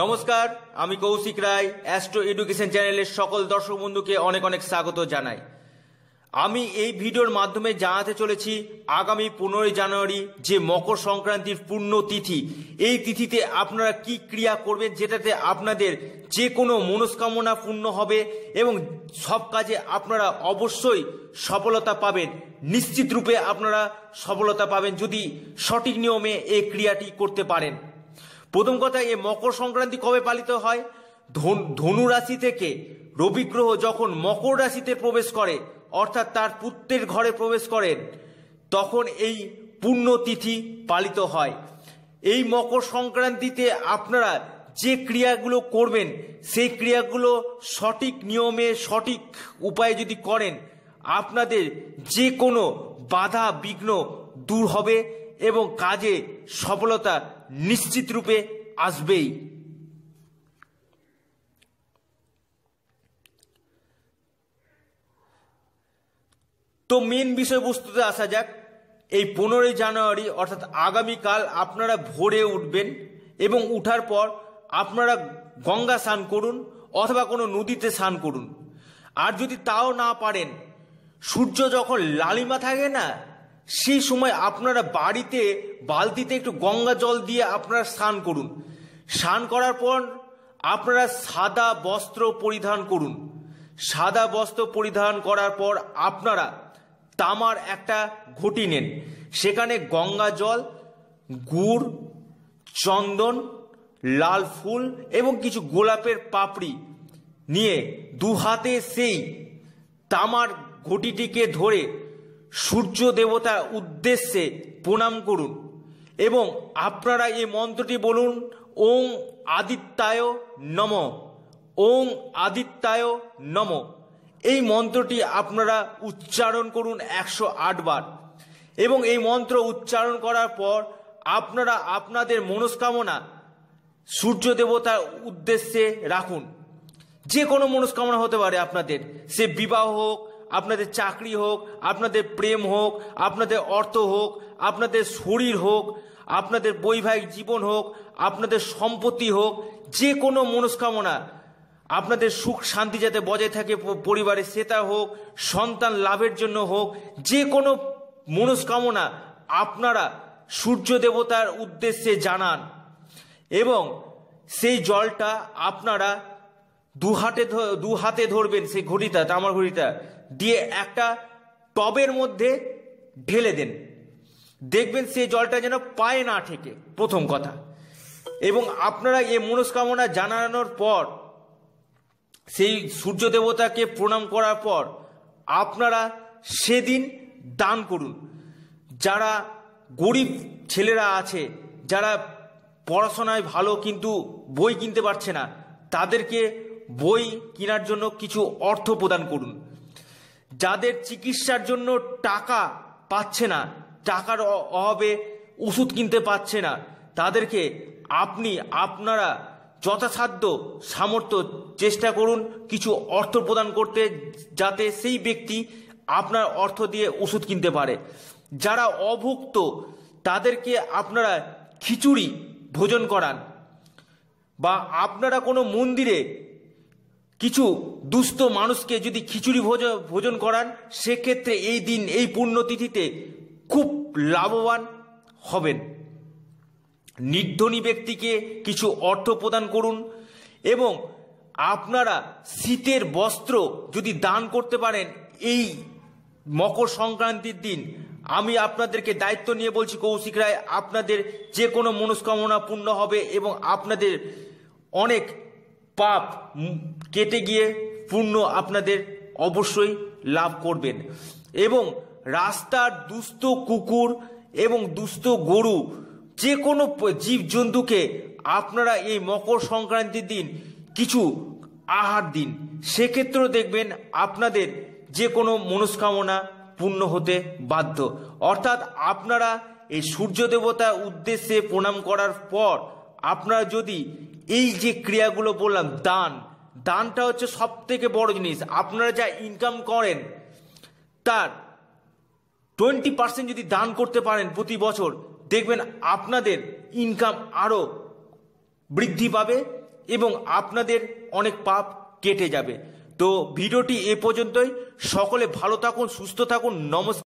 নমস্কার আমি কৌশিক রায় astro education চ্যানেলের সকল দর্শক বন্ধুকে অনেক অনেক স্বাগত জানাই আমি এই ভিডিওর মাধ্যমে জানাতে চলেছি আগামী পনেরোই জানুয়ারি যে মকর সংক্রান্তির পূর্ণ তিথি এই তিথিতে আপনারা কি ক্রিয়া করবেন যেটাতে আপনাদের যে কোনো মনস্কামনা পূর্ণ হবে এবং সব কাজে আপনারা অবশ্যই সফলতা পাবেন নিশ্চিত রূপে আপনারা সফলতা পাবেন যদি সঠিক নিয়মে এই ক্রিয়াটি করতে পারেন প্রথম কথা এ মকর সংক্রান্তি কবে পালিত হয় ধনু রাশি থেকে রবি গ্রহ যখন মকর রাশিতে প্রবেশ করে অর্থাৎ তার পুত্রের ঘরে প্রবেশ করেন তখন এই পুণ্যতিথি পালিত হয় এই মকর সংক্রান্তিতে আপনারা যে ক্রিয়াগুলো করবেন সেই ক্রিয়াগুলো সঠিক নিয়মে সঠিক উপায়ে যদি করেন আপনাদের যে কোনো বাধা বিঘ্ন দূর হবে এবং কাজে সফলতা নিশ্চিত রূপে আসবেই তো মেন বিষয়বস্তুতে আসা যাক এই পনেরোই জানুয়ারি অর্থাৎ আগামীকাল আপনারা ভোরে উঠবেন এবং উঠার পর আপনারা গঙ্গা স্নান করুন অথবা কোনো নদীতে স্নান করুন আর যদি তাও না পারেন সূর্য যখন লালিমা থাকে না সেই সময় আপনারা বাড়িতে বালতিতে একটু গঙ্গা জল দিয়ে আপনারা স্নান করুন স্নান করার পর আপনারা সাদা বস্ত্র পরিধান করুন সাদা বস্ত্র পরিধান করার পর আপনারা তামার একটা ঘটি নেন সেখানে গঙ্গা জল গুড় চন্দন লাল ফুল এবং কিছু গোলাপের পাপড়ি নিয়ে দু হাতে সেই তামার ঘটিটিকে ধরে সূর্য দেবতার উদ্দেশ্যে প্রণাম করুন এবং আপনারা এই মন্ত্রটি বলুন ওং আদিত্যায় নম ওং আদিত্যায় নম এই মন্ত্রটি আপনারা উচ্চারণ করুন একশো বার এবং এই মন্ত্র উচ্চারণ করার পর আপনারা আপনাদের মনস্কামনা সূর্য দেবতার উদ্দেশ্যে রাখুন যে কোনো মনস্কামনা হতে পারে আপনাদের সে বিবাহ হোক আপনাদের চাকরি হোক আপনাদের প্রেম হোক আপনাদের অর্থ হোক আপনাদের শরীর হোক আপনাদের বৈবাহিক জীবন হোক আপনাদের সম্পত্তি হোক যে কোনো মনস্কামনা আপনাদের সুখ শান্তি যাতে বজায় থাকে পরিবারে সেটা হোক সন্তান লাভের জন্য হোক যে কোনো মনস্কামনা আপনারা সূর্য দেবতার উদ্দেশ্যে জানান এবং সেই জলটা আপনারা দু হাতে দু হাতে ধরবেন সেই ঘড়িটা তামার ঘড়িটা দিয়ে একটা টবের মধ্যে ঢেলে দেন দেখবেন সেই জলটা যেন পায়ে না ঠেকে প্রথম কথা এবং আপনারা এই মনস্কামনা জানানোর পর সেই সূর্য দেবতাকে প্রণাম করার পর আপনারা সেদিন দান করুন যারা গরিব ছেলেরা আছে যারা পড়াশোনায় ভালো কিন্তু বই কিনতে পারছে না তাদেরকে বই কেনার জন্য কিছু অর্থ প্রদান করুন যাদের চিকিৎসার জন্য টাকা পাচ্ছে না টাকার অভাবে ওষুধ কিনতে পারছে না তাদেরকে আপনি আপনারা যথাসাধ্য সামর্থ্য চেষ্টা করুন কিছু অর্থ প্রদান করতে যাতে সেই ব্যক্তি আপনার অর্থ দিয়ে ওষুধ কিনতে পারে যারা অভুক্ত তাদেরকে আপনারা খিচুড়ি ভোজন করান বা আপনারা কোনো মন্দিরে কিছু দুস্থ মানুষকে যদি খিচুড়ি ভোজ ভোজন করান সেক্ষেত্রে এই দিন এই পুণ্যতিথিতে খুব লাভবান হবেন নির্ধনী ব্যক্তিকে কিছু অর্থ প্রদান করুন এবং আপনারা শীতের বস্ত্র যদি দান করতে পারেন এই মকর সংক্রান্তির দিন আমি আপনাদেরকে দায়িত্ব নিয়ে বলছি কৌশিক রায় আপনাদের যে কোনো মনস্কামনা পূর্ণ হবে এবং আপনাদের অনেক পাপ কেটে গিয়ে পূর্ণ আপনাদের অবশ্যই লাভ করবেন এবং রাস্তার দুস্থ কুকুর এবং দুস্থ গরু যে কোনো জীবজন্তুকে আপনারা এই মকর সংক্রান্তির দিন কিছু আহার দিন সেক্ষেত্রেও দেখবেন আপনাদের যে কোনো মনস্কামনা পূর্ণ হতে বাধ্য অর্থাৎ আপনারা এই সূর্য দেবতার উদ্দেশ্যে প্রণাম করার পর আপনারা যদি এই যে ক্রিয়াগুলো বললাম দান দানটা হচ্ছে সব থেকে বড় জিনিস আপনারা যা ইনকাম করেন তার টোয়েন্টি পার্সেন্ট যদি দান করতে পারেন প্রতি বছর দেখবেন আপনাদের ইনকাম আরও বৃদ্ধি পাবে এবং আপনাদের অনেক পাপ কেটে যাবে তো ভিডিওটি এ পর্যন্তই সকলে ভালো থাকুন সুস্থ থাকুন নমস্কার